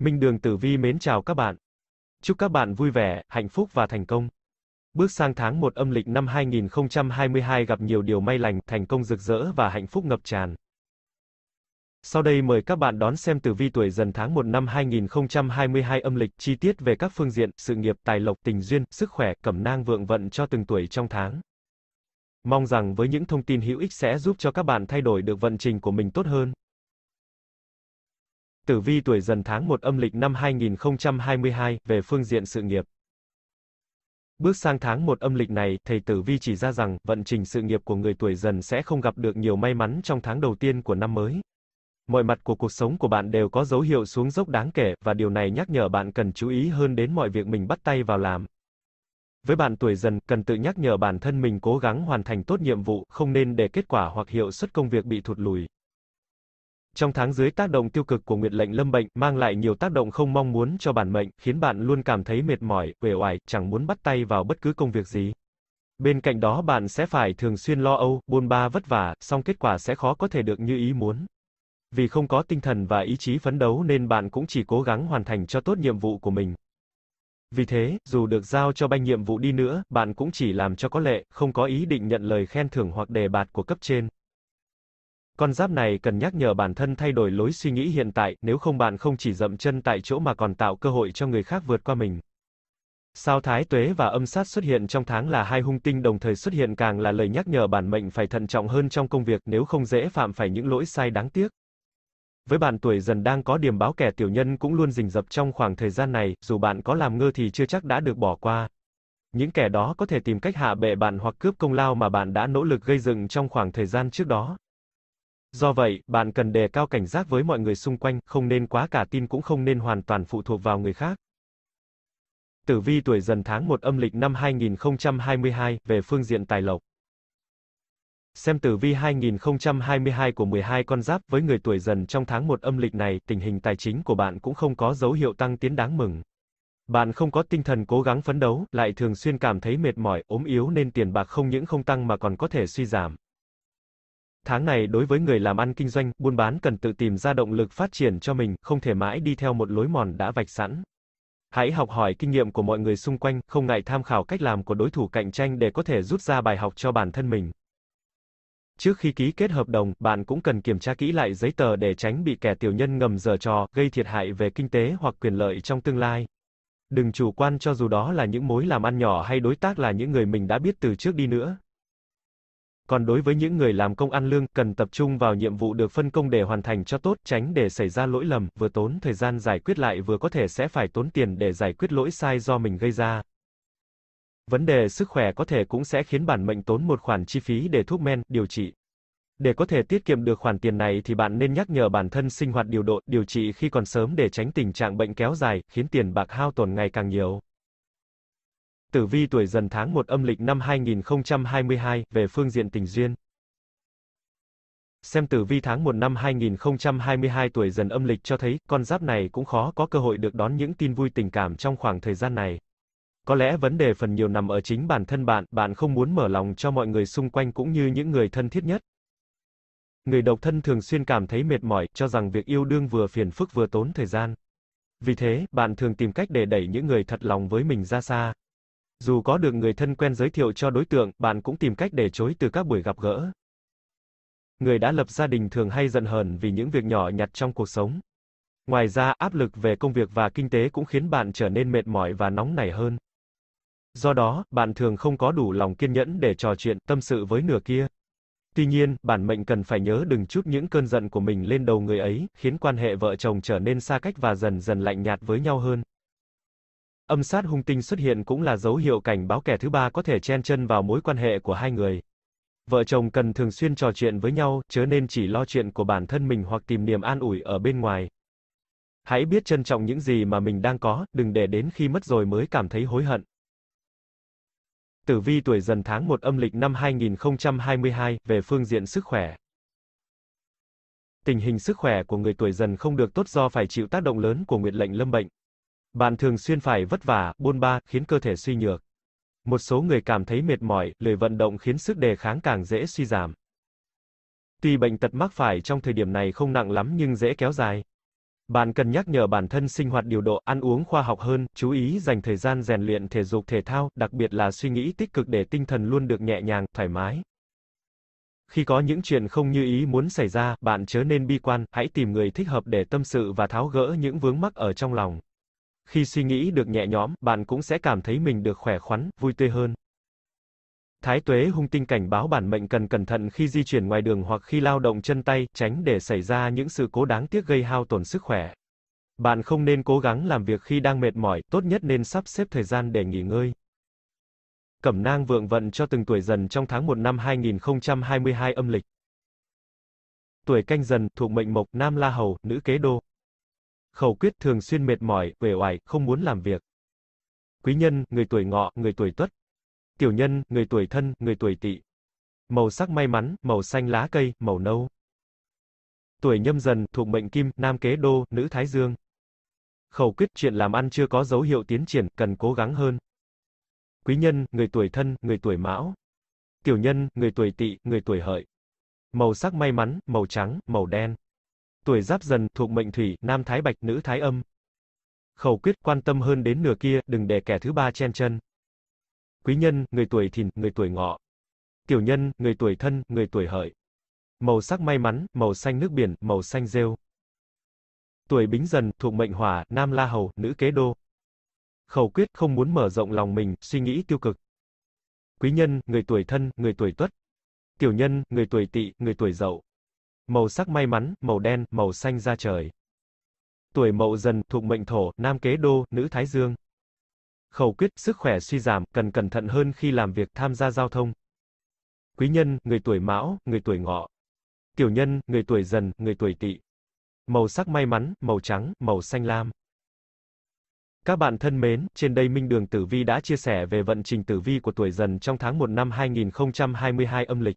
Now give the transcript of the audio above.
Minh Đường Tử Vi mến chào các bạn. Chúc các bạn vui vẻ, hạnh phúc và thành công. Bước sang tháng 1 âm lịch năm 2022 gặp nhiều điều may lành, thành công rực rỡ và hạnh phúc ngập tràn. Sau đây mời các bạn đón xem tử vi tuổi dần tháng 1 năm 2022 âm lịch chi tiết về các phương diện sự nghiệp, tài lộc, tình duyên, sức khỏe, cẩm nang vượng vận cho từng tuổi trong tháng. Mong rằng với những thông tin hữu ích sẽ giúp cho các bạn thay đổi được vận trình của mình tốt hơn. Tử vi tuổi dần tháng 1 âm lịch năm 2022, về phương diện sự nghiệp. Bước sang tháng 1 âm lịch này, thầy Tử Vi chỉ ra rằng, vận trình sự nghiệp của người tuổi dần sẽ không gặp được nhiều may mắn trong tháng đầu tiên của năm mới. Mọi mặt của cuộc sống của bạn đều có dấu hiệu xuống dốc đáng kể, và điều này nhắc nhở bạn cần chú ý hơn đến mọi việc mình bắt tay vào làm. Với bạn tuổi dần, cần tự nhắc nhở bản thân mình cố gắng hoàn thành tốt nhiệm vụ, không nên để kết quả hoặc hiệu suất công việc bị thụt lùi trong tháng dưới tác động tiêu cực của nguyệt lệnh lâm bệnh mang lại nhiều tác động không mong muốn cho bản mệnh, khiến bạn luôn cảm thấy mệt mỏi, uể oải, chẳng muốn bắt tay vào bất cứ công việc gì. Bên cạnh đó bạn sẽ phải thường xuyên lo âu, buôn ba vất vả, song kết quả sẽ khó có thể được như ý muốn. Vì không có tinh thần và ý chí phấn đấu nên bạn cũng chỉ cố gắng hoàn thành cho tốt nhiệm vụ của mình. Vì thế, dù được giao cho banh nhiệm vụ đi nữa, bạn cũng chỉ làm cho có lệ, không có ý định nhận lời khen thưởng hoặc đề bạt của cấp trên. Con giáp này cần nhắc nhở bản thân thay đổi lối suy nghĩ hiện tại, nếu không bạn không chỉ dậm chân tại chỗ mà còn tạo cơ hội cho người khác vượt qua mình. Sao thái tuế và âm sát xuất hiện trong tháng là hai hung tinh đồng thời xuất hiện càng là lời nhắc nhở bản mệnh phải thận trọng hơn trong công việc nếu không dễ phạm phải những lỗi sai đáng tiếc. Với bạn tuổi dần đang có điểm báo kẻ tiểu nhân cũng luôn rình rập trong khoảng thời gian này, dù bạn có làm ngơ thì chưa chắc đã được bỏ qua. Những kẻ đó có thể tìm cách hạ bệ bạn hoặc cướp công lao mà bạn đã nỗ lực gây dựng trong khoảng thời gian trước đó. Do vậy, bạn cần đề cao cảnh giác với mọi người xung quanh, không nên quá cả tin cũng không nên hoàn toàn phụ thuộc vào người khác. Tử vi tuổi dần tháng 1 âm lịch năm 2022, về phương diện tài lộc. Xem tử vi 2022 của 12 con giáp với người tuổi dần trong tháng 1 âm lịch này, tình hình tài chính của bạn cũng không có dấu hiệu tăng tiến đáng mừng. Bạn không có tinh thần cố gắng phấn đấu, lại thường xuyên cảm thấy mệt mỏi, ốm yếu nên tiền bạc không những không tăng mà còn có thể suy giảm. Tháng này đối với người làm ăn kinh doanh, buôn bán cần tự tìm ra động lực phát triển cho mình, không thể mãi đi theo một lối mòn đã vạch sẵn. Hãy học hỏi kinh nghiệm của mọi người xung quanh, không ngại tham khảo cách làm của đối thủ cạnh tranh để có thể rút ra bài học cho bản thân mình. Trước khi ký kết hợp đồng, bạn cũng cần kiểm tra kỹ lại giấy tờ để tránh bị kẻ tiểu nhân ngầm giở trò, gây thiệt hại về kinh tế hoặc quyền lợi trong tương lai. Đừng chủ quan cho dù đó là những mối làm ăn nhỏ hay đối tác là những người mình đã biết từ trước đi nữa còn đối với những người làm công ăn lương, cần tập trung vào nhiệm vụ được phân công để hoàn thành cho tốt, tránh để xảy ra lỗi lầm, vừa tốn thời gian giải quyết lại vừa có thể sẽ phải tốn tiền để giải quyết lỗi sai do mình gây ra. Vấn đề sức khỏe có thể cũng sẽ khiến bản mệnh tốn một khoản chi phí để thuốc men, điều trị. Để có thể tiết kiệm được khoản tiền này thì bạn nên nhắc nhở bản thân sinh hoạt điều độ, điều trị khi còn sớm để tránh tình trạng bệnh kéo dài, khiến tiền bạc hao tổn ngày càng nhiều. Tử vi tuổi dần tháng 1 âm lịch năm 2022, về phương diện tình duyên. Xem tử vi tháng 1 năm 2022 tuổi dần âm lịch cho thấy, con giáp này cũng khó có cơ hội được đón những tin vui tình cảm trong khoảng thời gian này. Có lẽ vấn đề phần nhiều nằm ở chính bản thân bạn, bạn không muốn mở lòng cho mọi người xung quanh cũng như những người thân thiết nhất. Người độc thân thường xuyên cảm thấy mệt mỏi, cho rằng việc yêu đương vừa phiền phức vừa tốn thời gian. Vì thế, bạn thường tìm cách để đẩy những người thật lòng với mình ra xa, dù có được người thân quen giới thiệu cho đối tượng, bạn cũng tìm cách để chối từ các buổi gặp gỡ. Người đã lập gia đình thường hay giận hờn vì những việc nhỏ nhặt trong cuộc sống. Ngoài ra, áp lực về công việc và kinh tế cũng khiến bạn trở nên mệt mỏi và nóng nảy hơn. Do đó, bạn thường không có đủ lòng kiên nhẫn để trò chuyện, tâm sự với nửa kia. Tuy nhiên, bản mệnh cần phải nhớ đừng chút những cơn giận của mình lên đầu người ấy, khiến quan hệ vợ chồng trở nên xa cách và dần dần lạnh nhạt với nhau hơn. Âm sát hung tinh xuất hiện cũng là dấu hiệu cảnh báo kẻ thứ ba có thể chen chân vào mối quan hệ của hai người. Vợ chồng cần thường xuyên trò chuyện với nhau, chớ nên chỉ lo chuyện của bản thân mình hoặc tìm niềm an ủi ở bên ngoài. Hãy biết trân trọng những gì mà mình đang có, đừng để đến khi mất rồi mới cảm thấy hối hận. Tử vi tuổi dần tháng 1 âm lịch năm 2022, về phương diện sức khỏe. Tình hình sức khỏe của người tuổi dần không được tốt do phải chịu tác động lớn của nguyệt lệnh lâm bệnh. Bạn thường xuyên phải vất vả, buôn ba, khiến cơ thể suy nhược. Một số người cảm thấy mệt mỏi, lười vận động khiến sức đề kháng càng dễ suy giảm. Tuy bệnh tật mắc phải trong thời điểm này không nặng lắm nhưng dễ kéo dài. Bạn cần nhắc nhở bản thân sinh hoạt điều độ, ăn uống khoa học hơn, chú ý dành thời gian rèn luyện thể dục thể thao, đặc biệt là suy nghĩ tích cực để tinh thần luôn được nhẹ nhàng, thoải mái. Khi có những chuyện không như ý muốn xảy ra, bạn chớ nên bi quan, hãy tìm người thích hợp để tâm sự và tháo gỡ những vướng mắc ở trong lòng. Khi suy nghĩ được nhẹ nhõm, bạn cũng sẽ cảm thấy mình được khỏe khoắn, vui tươi hơn. Thái tuế hung tinh cảnh báo bản mệnh cần cẩn thận khi di chuyển ngoài đường hoặc khi lao động chân tay, tránh để xảy ra những sự cố đáng tiếc gây hao tổn sức khỏe. Bạn không nên cố gắng làm việc khi đang mệt mỏi, tốt nhất nên sắp xếp thời gian để nghỉ ngơi. Cẩm nang vượng vận cho từng tuổi dần trong tháng 1 năm 2022 âm lịch. Tuổi canh dần, thuộc mệnh mộc, nam la hầu, nữ kế đô khẩu quyết thường xuyên mệt mỏi, uể oải, không muốn làm việc. Quý nhân, người tuổi ngọ, người tuổi tuất. Tiểu nhân, người tuổi thân, người tuổi tỵ. Màu sắc may mắn, màu xanh lá cây, màu nâu. Tuổi nhâm dần, thuộc mệnh kim, nam kế đô, nữ thái dương. Khẩu quyết chuyện làm ăn chưa có dấu hiệu tiến triển, cần cố gắng hơn. Quý nhân, người tuổi thân, người tuổi mão. Tiểu nhân, người tuổi tỵ, người tuổi hợi. Màu sắc may mắn, màu trắng, màu đen tuổi giáp dần, thuộc mệnh thủy, nam thái bạch, nữ thái âm. Khẩu quyết quan tâm hơn đến nửa kia, đừng để kẻ thứ ba chen chân. Quý nhân, người tuổi thìn, người tuổi ngọ. Tiểu nhân, người tuổi thân, người tuổi hợi. Màu sắc may mắn, màu xanh nước biển, màu xanh rêu. Tuổi bính dần, thuộc mệnh hỏa, nam la hầu, nữ kế đô. Khẩu quyết không muốn mở rộng lòng mình, suy nghĩ tiêu cực. Quý nhân, người tuổi thân, người tuổi tuất. Tiểu nhân, người tuổi tỵ, người tuổi dậu màu sắc may mắn, màu đen, màu xanh da trời. Tuổi mậu dần, thuộc mệnh thổ, nam kế đô, nữ thái dương. Khẩu quyết, sức khỏe suy giảm, cần cẩn thận hơn khi làm việc tham gia giao thông. Quý nhân, người tuổi mão, người tuổi ngọ. Tiểu nhân, người tuổi dần, người tuổi tỵ. Màu sắc may mắn, màu trắng, màu xanh lam. Các bạn thân mến, trên đây Minh Đường Tử Vi đã chia sẻ về vận trình tử vi của tuổi dần trong tháng 1 năm 2022 âm lịch.